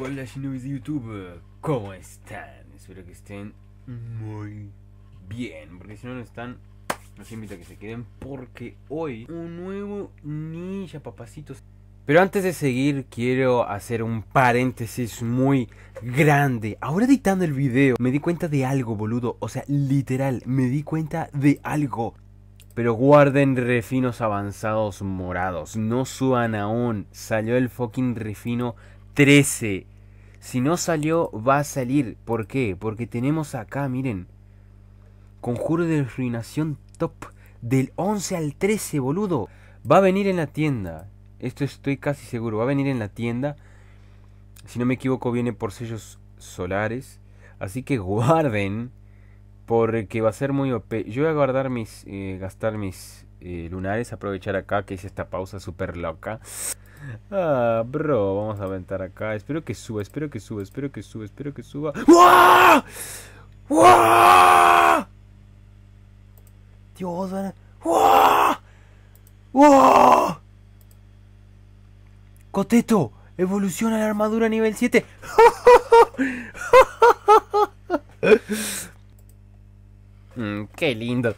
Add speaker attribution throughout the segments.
Speaker 1: Hola shinobis de YouTube, ¿cómo están? Espero que estén muy bien, porque si no, no están, los invito a que se queden porque hoy un nuevo ninja papacitos. Pero antes de seguir quiero hacer un paréntesis muy grande. Ahora editando el video me di cuenta de algo, boludo, o sea, literal, me di cuenta de algo. Pero guarden refinos avanzados morados, no suban aún, salió el fucking refino 13. Si no salió, va a salir. ¿Por qué? Porque tenemos acá, miren. Conjuro de ruinación top. Del 11 al 13, boludo. Va a venir en la tienda. Esto estoy casi seguro. Va a venir en la tienda. Si no me equivoco, viene por sellos solares. Así que guarden. Porque va a ser muy OP. Yo voy a guardar mis. Eh, gastar mis eh, lunares. Aprovechar acá que hice esta pausa súper loca. Ah, bro, vamos a aventar acá. Espero que suba, espero que suba, espero que suba, espero que suba. Dios, van Coteto, evoluciona la armadura nivel 7. mm, qué lindo.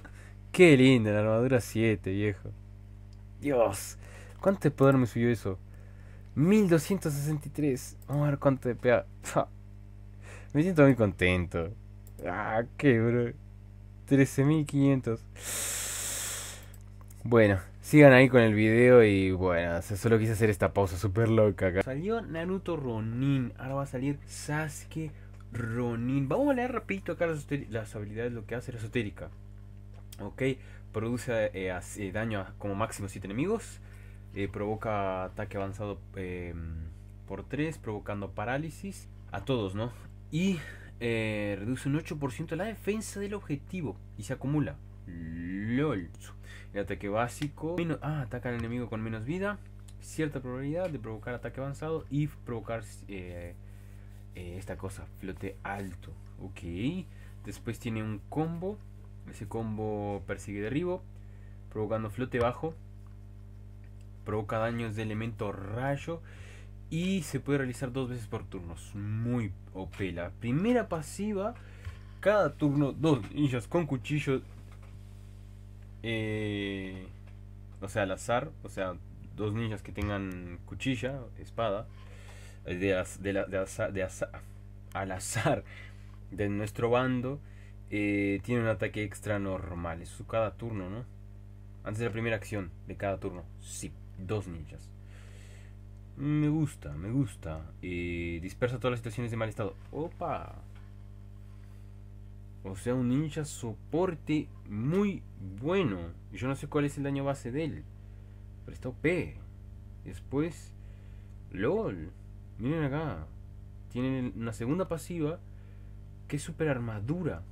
Speaker 1: Qué linda la armadura 7, viejo. Dios. ¿Cuánto de poder me subió eso? 1263. Vamos a ver cuánto de pea. me siento muy contento. Ah, qué bro. 13500. Bueno, sigan ahí con el video y bueno, solo quise hacer esta pausa súper loca acá. Salió Naruto Ronin, ahora va a salir Sasuke Ronin. Vamos a leer rapidito acá las, las habilidades, lo que hace la esotérica. Ok, produce eh, daño a como máximo 7 enemigos. Eh, provoca ataque avanzado em, por 3, provocando parálisis a todos, ¿no? Y eh, reduce un 8% la defensa del objetivo y se acumula. LOL. El ataque básico. ah, ataca al enemigo con menos vida. Cierta probabilidad de provocar ataque avanzado y provocar esta cosa, flote alto. Ok. Después tiene un combo ese combo persigue derribo, provocando flote bajo. Provoca daños de elemento rayo. Y se puede realizar dos veces por turnos. Muy opela primera pasiva. Cada turno, dos ninjas con cuchillo. Eh, o sea, al azar. O sea, dos ninjas que tengan cuchilla, espada. Eh, de, de, al azar de nuestro bando eh, tiene un ataque extra normal. Eso cada turno, ¿no? Antes de la primera acción de cada turno. Sí, dos ninjas. Me gusta, me gusta. Eh, dispersa todas las situaciones de mal estado. ¡Opa! O sea, un ninja soporte muy bueno. Yo no sé cuál es el daño base de él. Pero está OP. Después, LOL. Miren acá. Tienen una segunda pasiva que es super armadura.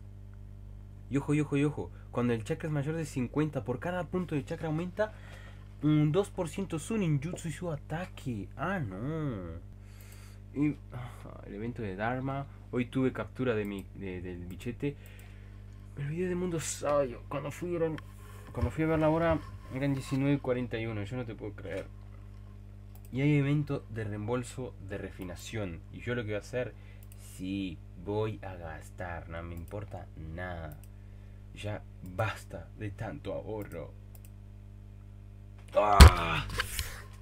Speaker 1: Y ojo, y ojo, y ojo, cuando el chakra es mayor de 50, por cada punto de chakra aumenta un 2% su ninjutsu y su ataque. Ah, no. Y, ah, el evento de Dharma. Hoy tuve captura de mi, del bichete. El video de Mundo sabio. Cuando fui, cuando fui a ver la hora, eran 19.41. Yo no te puedo creer. Y hay evento de reembolso de refinación. Y yo lo que voy a hacer, sí, voy a gastar. No me importa nada. Ya basta de tanto ahorro. ¡Ah!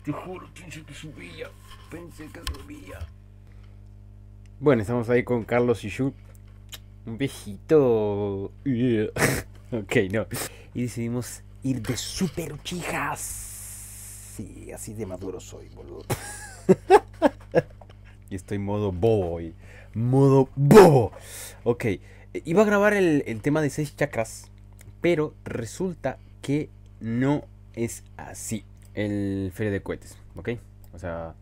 Speaker 1: Te juro, pensé que subía. Pensé que subía. Bueno, estamos ahí con Carlos y shoot Un viejito. ok, no. Y decidimos ir de super chijas. Sí, así de maduro soy, boludo. y estoy modo bobo hoy. Modo bobo. Ok. Iba a grabar el, tema de seis chakras, pero resulta que no es así el feria de cohetes, ¿ok? O sea,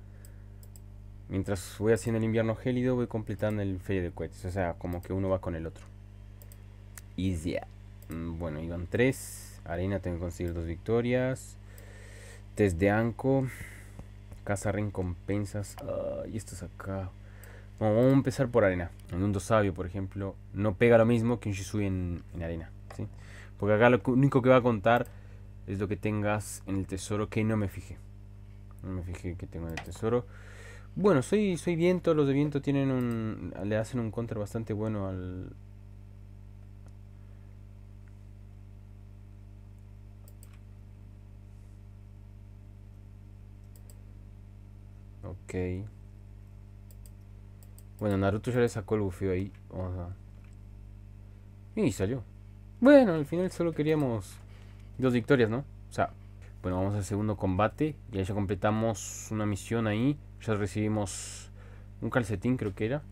Speaker 1: mientras voy haciendo el invierno gélido, voy completando el feria de cohetes. O sea, como que uno va con el otro. Y ya. Mm, bueno, iban tres. Arena tengo que conseguir dos victorias. Test de Anco. Casa recompensas. y esto es acá vamos a empezar por arena. En mundo sabio, por ejemplo, no pega lo mismo que un Shisui en, arena. ¿sí? Porque acá lo único que va a contar es lo que tengas en el tesoro que no me fijé. No me fijé que tengo en el tesoro. Bueno, soy, soy viento. Los de viento tienen un, le hacen un counter bastante bueno al, Ok. Bueno, Naruto ya le sacó el bufeo ahí. Y salió. Bueno, al final solo queríamos dos victorias, ¿no? O sea, bueno, vamos al segundo combate. Ya ya completamos una misión ahí. Ya recibimos un calcetín, creo que era.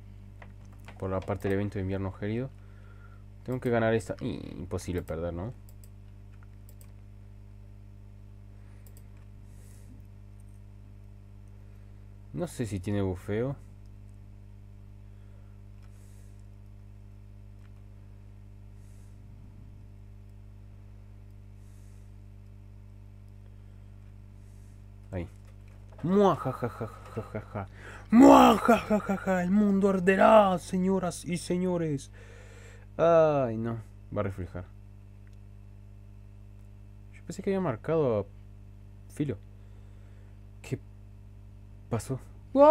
Speaker 1: Por la parte del evento de invierno gélido. Tengo que ganar esta. imposible perder, ¿no? No sé si tiene bufeo. Ahí. ja, Muajajajaja. El mundo arderá, señoras y señores. Ay, no. Va a reflejar. Yo pensé que había marcado a Filo. ¿Qué pasó? ¡Wow!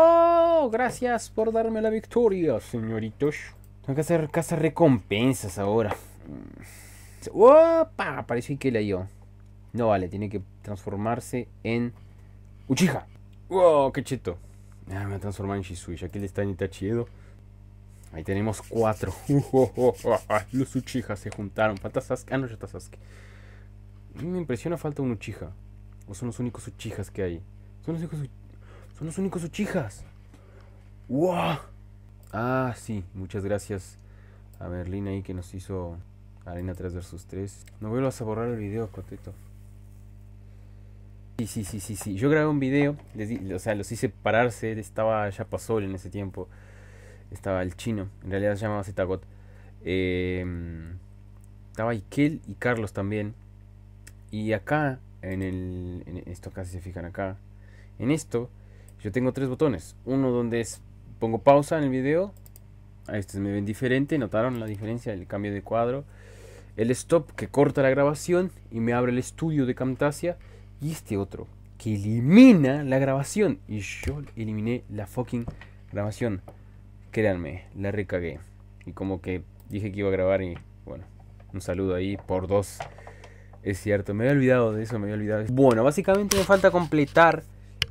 Speaker 1: Oh, gracias por darme la victoria, señoritos. Tengo que hacer casa recompensas ahora. ¡Opa! Parece que la dio. No vale, tiene que transformarse en Uchiha. Wow, qué cheto. Ah, me ha transformado en Shisui, Aquí le está está chido. Ahí tenemos cuatro. Oh, oh, oh, los Uchiha se juntaron. Falta Sasuke. Ah, no, ya está Sasuke. Me impresiona falta un Uchiha. O son los únicos Uchihas que hay. Son los, únicos, son los únicos Uchihas. ¡Wow! Ah, sí. Muchas gracias a Berlín ahí que nos hizo Arena 3 vs 3. No vuelvas a borrar el video, Coteto. Sí, sí, sí, sí, Yo grabé un video, o sea, los hice pararse, estaba ya pasó en ese tiempo. Estaba el chino, en realidad se llamaba Zetagot. Em, estaba Ikel y Carlos también. Y acá, en el. En esto casi se fijan acá. En esto, yo tengo tres botones. Uno donde es, pongo pausa en el video. Ahí ustedes me ven diferente. ¿Notaron la diferencia? El cambio de cuadro. El stop que corta la grabación y me abre el estudio de Camtasia y este otro que elimina la grabación. Y yo eliminé la fucking grabación. Créanme, la recagué. Y como que dije que iba a grabar y bueno, un saludo ahí por dos. Es cierto, me había olvidado de eso, me había olvidado. Bueno, básicamente me falta completar...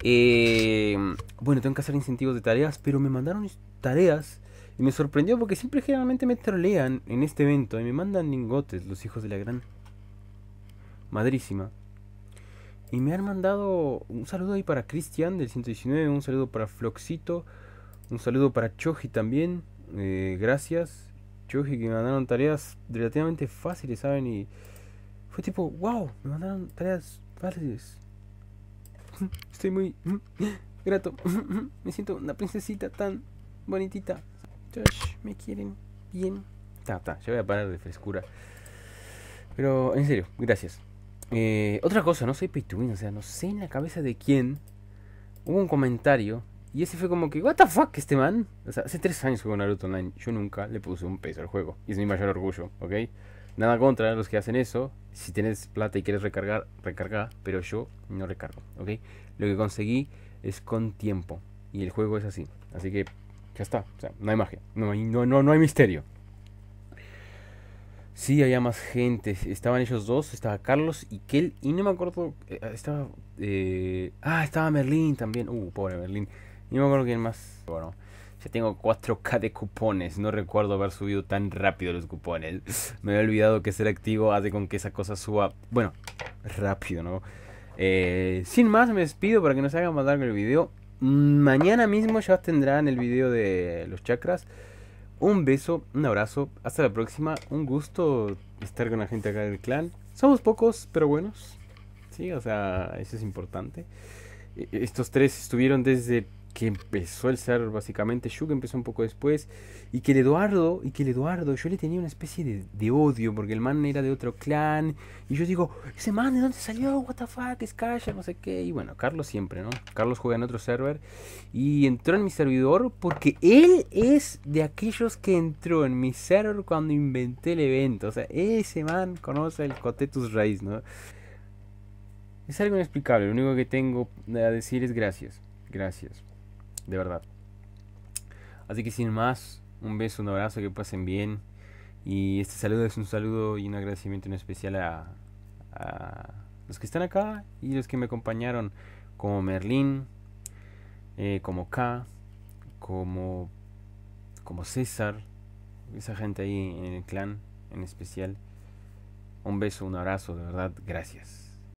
Speaker 1: Eh, bueno, tengo que hacer incentivos de tareas, pero me mandaron tareas y me sorprendió porque siempre generalmente me trolean en este evento y me mandan lingotes los hijos de la gran madrísima. Y me han mandado un saludo ahí para Cristian del 119, un saludo para Floxito, un saludo para Choji también. Eh, gracias, Choji, que me mandaron tareas relativamente fáciles, ¿saben? Y fue tipo, wow, me mandaron tareas fáciles. Estoy muy grato. Me siento una princesita tan bonitita. Josh, me quieren bien. Ta, ta, ya voy a parar de frescura. Pero en serio, gracias. Eh, otra cosa, no soy pay o sea, no sé en la cabeza de quién. Hubo un comentario y ese fue como que, ¿What the fuck, este man? O sea, hace tres años juego Naruto Online, yo nunca le puse un peso al juego y es mi mayor orgullo, ¿ok? Nada contra los que hacen eso. Si tienes plata y quieres recargar, recarga, pero yo no recargo, ¿ok? Lo que conseguí es con tiempo y el juego es así. Así que ya está, o sea, no hay magia, no, no, no hay misterio. Sí, había más gente. Estaban ellos dos, estaba Carlos y Kel. Y no me acuerdo, eh, estaba... Eh, ah, estaba Merlín también. Uh, pobre Merlín. No me acuerdo quién más. Bueno, ya tengo 4K de cupones. No recuerdo haber subido tan rápido los cupones. Me había olvidado que ser activo hace con que esa cosa suba... Bueno, rápido, ¿no? Eh, sin más, me despido para que no se haga más largo el video. Mañana mismo ya tendrán el video de los chakras un beso, un abrazo, hasta la próxima. Un gusto estar con la gente acá del clan. Somos pocos, pero buenos. Sí, o sea, eso es importante. E, estos tres estuvieron desde que empezó el server básicamente que empezó un poco después y que el Eduardo y que el Eduardo yo le tenía una especie de, odio porque el man era de otro clan y yo digo ese man de dónde salió what the fuck es Calla no sé qué y bueno Carlos siempre no Carlos juega en otro server y entró en mi servidor porque él es de aquellos que entró en mi server cuando inventé el evento o sea ese man conoce el Cotetus Reis, no es algo inexplicable lo único que tengo a decir es gracias gracias de verdad. Así que sin más, un beso, un abrazo, que pasen bien. Y este saludo es un saludo y un agradecimiento en especial a, los que están acá y los que me acompañaron, como Merlín, eh, como K, como, como César, esa gente ahí en el clan en especial. Un beso, un abrazo, de verdad, gracias.